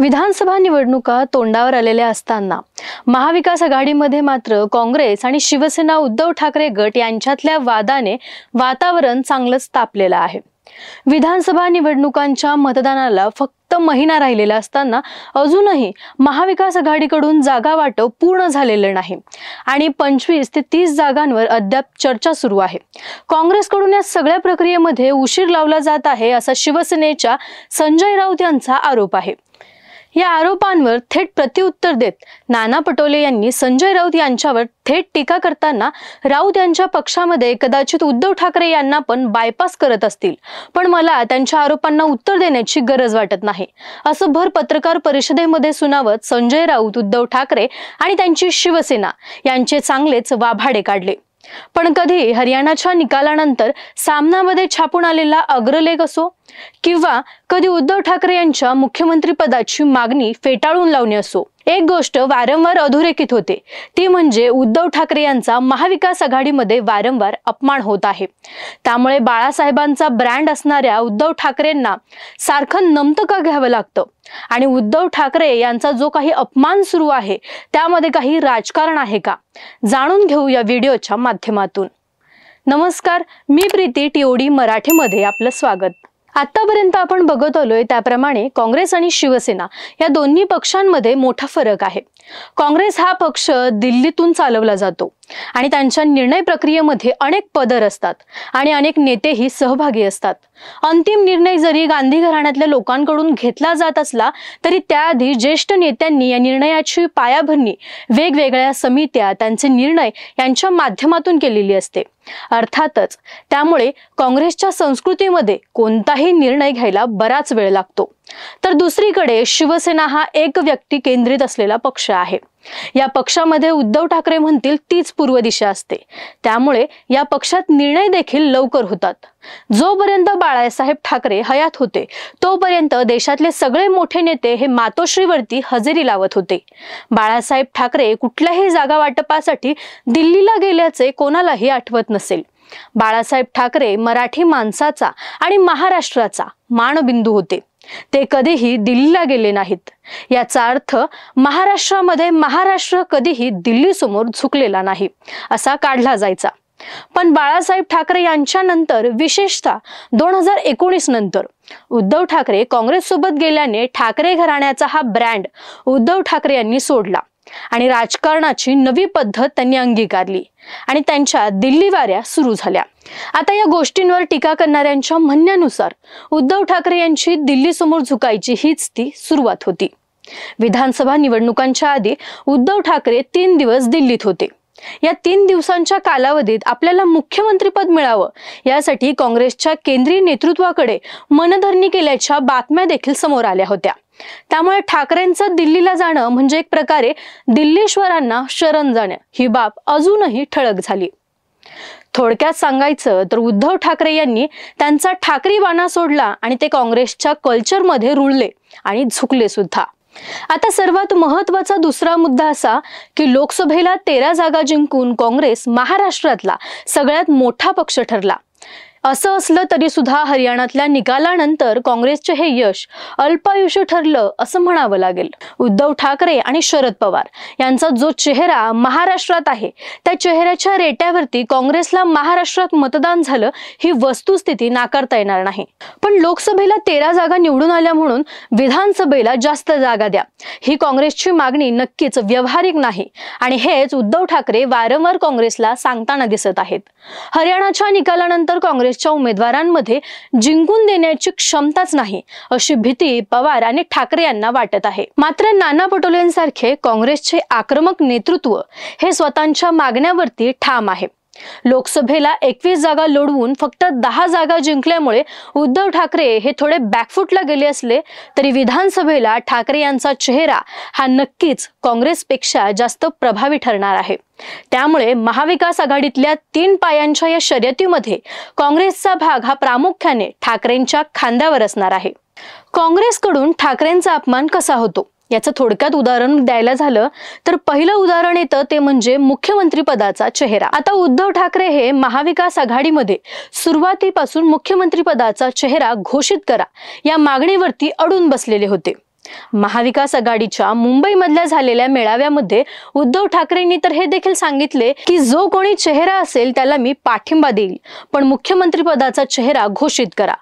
विधानसभा निवडणुका तोंडावर आलेल्या असताना महाविकास आघाडीमध्ये मात्र काँग्रेस आणि शिवसेना उद्धव ठाकरे गट यांच्यातल्या वादाने वातावरण चांगलंच तापलेलं आहे विधानसभा निवडणुकांच्या मतदानाला फक्त महिना राहिलेला असताना अजूनही महाविकास आघाडीकडून जागा वाटप पूर्ण झालेलं नाही आणि पंचवीस ते तीस जागांवर अद्याप चर्चा सुरू आहे काँग्रेसकडून या सगळ्या प्रक्रियेमध्ये उशीर लावला जात आहे असा शिवसेनेच्या संजय राऊत यांचा आरोप आहे या आरोपांवर थेट प्रतिउत्तर देत नाना पटोले यांनी संजय राऊत यांच्यावर थेट टीका करताना राऊत यांच्या पक्षामध्ये कदाचित उद्धव ठाकरे यांना पण बायपास करत असतील पण मला त्यांच्या आरोपांना उत्तर देण्याची गरज वाटत नाही असं भर पत्रकार परिषदेमध्ये सुनावत संजय राऊत उद्धव ठाकरे आणि त्यांची शिवसेना यांचे चांगलेच वाभाडे काढले पण कधी हरियाणाच्या निकालानंतर सामनामध्ये छापून आलेला अग्रलेख असो किंवा कधी उद्धव ठाकरे यांच्या मुख्यमंत्री पदाची मागणी फेटाळून लावणे असो एक गोष्ट वारंवार अधोरेखित होते ती म्हणजे उद्धव ठाकरे यांचा महाविकास आघाडीमध्ये वारंवार अपमान होत आहे त्यामुळे बाळासाहेबांचा ब्रँड असणाऱ्या उद्धव ठाकरेंना सारखं नमतं का घ्यावं लागतं आणि उद्धव ठाकरे यांचा जो काही अपमान सुरू आहे त्यामध्ये काही राजकारण आहे का जाणून घेऊ या व्हिडिओच्या माध्यमातून नमस्कार मी प्रीती टिओडी मराठीमध्ये आपलं स्वागत आतापर्यंत आपण बघत आलोय त्याप्रमाणे काँग्रेस आणि शिवसेना या दोन्ही पक्षांमध्ये मोठा फरक आहे काँग्रेस हा पक्ष दिल्लीतून चालवला जातो आणि त्यांच्या निर्णय प्रक्रियेमध्ये अनेक पदर असतात आणि अनेक नेतेही सहभागी असतात अंतिम निर्णय जरी गांधी घराण्यातल्या लोकांकडून घेतला जात असला तरी त्याआधी ज्येष्ठ नेत्यांनी या निर्णयाची पायाभरणी वेगवेगळ्या समित्या त्यांचे निर्णय यांच्या माध्यमातून केलेली असते अर्थातच त्यामुळे काँग्रेसच्या संस्कृतीमध्ये कोणताही निर्णय घ्यायला बराच वेळ लागतो तर दुसरीकडे शिवसेना हा एक व्यक्ती केंद्रित असलेला पक्ष आहे या पक्षामध्ये उद्धव ठाकरे म्हणतील तीच पूर्व दिशा असते त्यामुळे या पक्षात निर्णय देखील लवकर होतात जोपर्यंत बाळासाहेब ठाकरे हयात होते तोपर्यंत देशातले सगळे मोठे नेते हे मातोश्रीवरती हजेरी लावत होते बाळासाहेब ठाकरे कुठल्याही जागा वाटपासाठी दिल्लीला गेल्याचे कोणालाही आठवत नसेल बाळासाहेब ठाकरे मराठी माणसाचा आणि महाराष्ट्राचा मानबिंदू होते ते कधीही दिल्लीला गेले नाहीत याचा अर्थ महाराष्ट्रामध्ये महाराष्ट्र कधीही दिल्ली समोर झुकलेला नाही असा काढला जायचा पण बाळासाहेब ठाकरे यांच्या नंतर विशेषतः दोन हजार एकोणीस नंतर उद्धव ठाकरे काँग्रेस सोबत गेल्याने ठाकरे घराण्याचा हा ब्रँड उद्धव ठाकरे यांनी सोडला आणि राजकारणाची नवी पद्धत त्यांनी अंगीकारली आणि त्यांच्या दिल्ली वाऱ्या सुरू झाल्या आता या गोष्टींवर टीका करणाऱ्यांच्या म्हणण्यानुसार उद्धव ठाकरे यांची दिल्ली समोर झुकायची हीच ती सुरुवात होती विधानसभा निवडणुकांच्या आधी उद्धव ठाकरे तीन दिवस दिल्लीत होते या तीन दिवसांच्या कालावधीत आपल्याला मुख्यमंत्रीपद मिळावं यासाठी काँग्रेसच्या केंद्रीय नेतृत्वाकडे मनधरणी केल्याच्या बातम्या देखील समोर आल्या होत्या त्यामुळे ठाकरेंचं दिल्लीला जाणं म्हणजे एक प्रकारे दिल्लीश्वरांना शरण जाणं ही बाब अजूनही ठळक झाली थोडक्यात सांगायचं तर उद्धव ठाकरे यांनी त्यांचा ठाकरी बाणा सोडला आणि ते काँग्रेसच्या कल्चरमध्ये रुळले आणि झुकले सुद्धा आता सर्वात महत्वाचा दुसरा मुद्दा असा की लोकसभेला तेरा जागा जिंकून काँग्रेस महाराष्ट्रातला सगळ्यात मोठा पक्ष ठरला असं असलं तरी सुद्धा हरियाणातल्या निकालानंतर काँग्रेसचे हे यश अल्पायुष्य ठरलं असं म्हणावं लागेल उद्धव ठाकरे आणि शरद पवार यांचा जो चेहरा महाराष्ट्रात आहे त्या चेहऱ्याच्या रेट्यावरती काँग्रेसला महाराष्ट्रात मतदान झालं ही वस्तुस्थिती नाकारता येणार नाही पण लोकसभेला तेरा जागा निवडून आल्या म्हणून विधानसभेला जास्त जागा द्या ही काँग्रेसची मागणी नक्कीच व्यवहारिक नाही आणि हेच उद्धव ठाकरे वारंवार काँग्रेसला सांगताना दिसत आहेत हरियाणाच्या निकालानंतर काँग्रेस काँग्रेसच्या उमेदवारांमध्ये जिंकून देण्याची क्षमताच नाही अशी भीती पवार आणि ठाकरे यांना वाटत आहे मात्र नाना पटोलेंसारखे काँग्रेसचे आक्रमक नेतृत्व हे स्वतःच्या मागण्यावरती ठाम आहे लोकसभेला एकवीस जागा लोडवून फक्त दहा जागा जिंकल्यामुळे उद्धव ठाकरे हे थोडे बॅकफुटला गेले असले तरी विधानसभेला ठाकरे यांचा चेहरा हा नक्कीच काँग्रेसपेक्षा जास्त प्रभावी ठरणार आहे त्यामुळे महाविकास आघाडीतल्या तीन पायांच्या या शर्यतीमध्ये काँग्रेसचा भाग हा प्रामुख्याने ठाकरेंच्या खांद्यावर असणार आहे काँग्रेसकडून ठाकरेंचा अपमान कसा होतो याचं थोडक्यात उदाहरण द्यायला झालं तर पहिलं उदाहरण येतं ते म्हणजे मुख्यमंत्री पदाचा चेहरा आता उद्धव ठाकरे हे महाविकास आघाडीमध्ये सुरुवातीपासून मुख्यमंत्री पदाचा चेहरा घोषित करा या मागणीवरती अडून बसलेले होते महाविकास आघाडीच्या मुंबईमधल्या झालेल्या मेळाव्यामध्ये उद्धव ठाकरेंनी तर हे देखील सांगितले की जो कोणी चेहरा असेल त्याला मी पाठिंबा देईल पण मुख्यमंत्री पदाचा चेहरा घोषित करा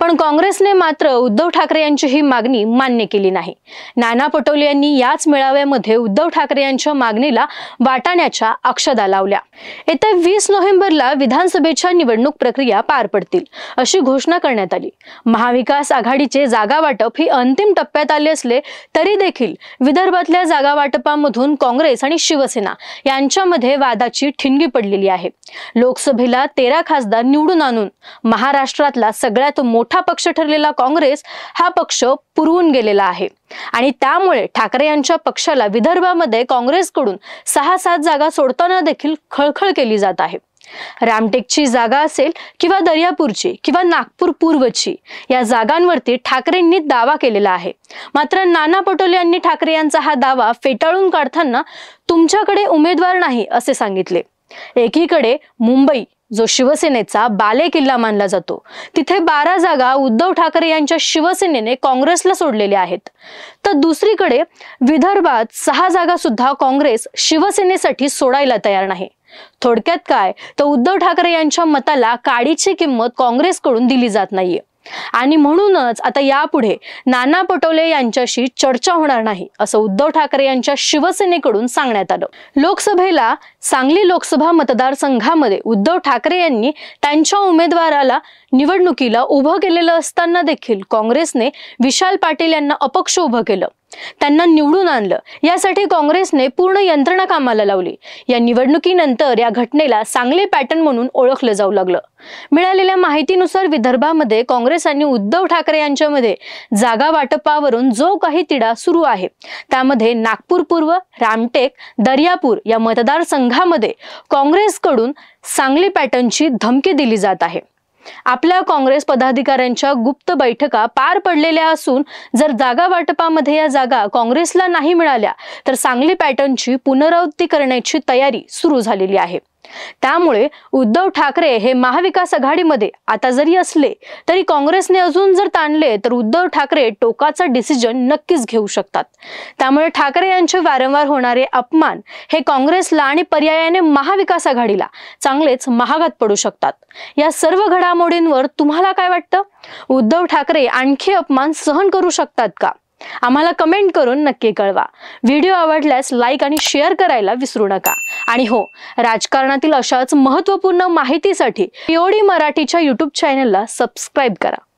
पण काँग्रेसने मात्र उद्धव ठाकरे यांची ही मागणी मान्य केली नाही नाना पटोले यांनी याच मेळाव्यामध्ये उद्धव ठाकरे यांच्या मागणीला वाटाण्याच्या अक्षदा लावल्या येत्या वीस नोव्हेंबरला विधानसभेच्या निवडणूक प्रक्रिया पार पडतील अशी घोषणा करण्यात आली महाविकास आघाडीचे जागा वाटप ही अंतिम टप्प्यात आले असले तरी देखील विदर्भातल्या जागा वाटपामधून काँग्रेस आणि शिवसेना यांच्यामध्ये वादाची ठिणगी पडलेली आहे लोकसभेला तेरा खासदार निवडून आणून महाराष्ट्रातला सगळ्यात मोठा पक्ष ठरलेला काँग्रेस हा पक्ष पुरवून गेलेला आहे आणि त्यामुळे ठाकरे यांच्या पक्षाला विदर्भामध्ये काँग्रेसकडून सहा सात जागा सोडताना देखील खळखळ केली जात आहे रामटेकची जागा असेल किंवा दर्यापूरची किंवा नागपूर पूर्वची या जागांवरती ठाकरेंनी दावा केलेला आहे मात्र नाना पटोले यांनी ठाकरे यांचा हा दावा फेटाळून काढताना तुमच्याकडे उमेदवार नाही असे सांगितले एकीकडे मुंबई जो शिवसेनेचा बाले किल्ला मानला जातो तिथे बारा जागा उद्धव ठाकरे यांच्या शिवसेनेने काँग्रेसला सोडलेल्या आहेत तर दुसरीकडे विदर्भात सहा जागा सुद्धा काँग्रेस शिवसेनेसाठी सोडायला तयार नाही थोडक्यात काय तर उद्धव ठाकरे यांच्या मताला काडीची किंमत काँग्रेसकडून दिली जात नाहीये आणि म्हणूनच आता यापुढे नाना पटोले यांच्याशी चर्चा होणार नाही असं उद्धव ठाकरे यांच्या शिवसेनेकडून सांगण्यात आलं लोकसभेला सांगली लोकसभा मतदारसंघामध्ये उद्धव ठाकरे यांनी त्यांच्या उमेदवाराला निवडणुकीला उभं केलेलं असताना देखील काँग्रेसने विशाल पाटील यांना अपक्ष उभं केलं त्यांना निवडून आणलं यासाठी काँग्रेसने पूर्ण यंत्रणा कामाला लावली या निवडणुकीनंतर या घटनेला सांगली पॅटर्न म्हणून ओळखलं जाऊ लागलं मिळालेल्या माहितीनुसार विदर्भामध्ये काँग्रेस आणि उद्धव ठाकरे यांच्यामध्ये जागा वाटपावरून जो काही तिढा सुरू आहे त्यामध्ये नागपूर पूर्व रामटेक दर्यापूर या मतदारसंघामध्ये काँग्रेसकडून सांगली पॅटर्नची धमकी दिली जात आहे आपल्या काँग्रेस पदाधिकाऱ्यांच्या गुप्त बैठका पार पडलेल्या असून जर जागा वाटपामध्ये या जागा काँग्रेसला नाही मिळाल्या तर सांगली पॅटर्नची पुनरावृत्ती करण्याची तयारी सुरू झालेली आहे त्यामुळे उद्धव ठाकरे हे महाविकास आघाडीमध्ये आता जरी असले तरी काँग्रेसने अजून जर ताणले तर उद्धव ठाकरे टोकाचा डिसिजन नक्कीच घेऊ शकतात त्यामुळे ठाकरे यांचे वारंवार होणारे अपमान हे काँग्रेसला आणि पर्यायाने महाविकास आघाडीला चांगलेच महागात पडू शकतात या सर्व घडामोडींवर तुम्हाला काय वाटतं उद्धव ठाकरे आणखी अपमान सहन करू शकतात का आम्हाला कमेंट करून नक्की कळवा व्हिडिओ आवडल्यास लाईक आणि शेअर करायला विसरू नका आणि हो राजकारणातील अशाच महत्त्वपूर्ण माहितीसाठी पीओडी मराठीच्या युट्यूब चॅनलला सबस्क्राईब करा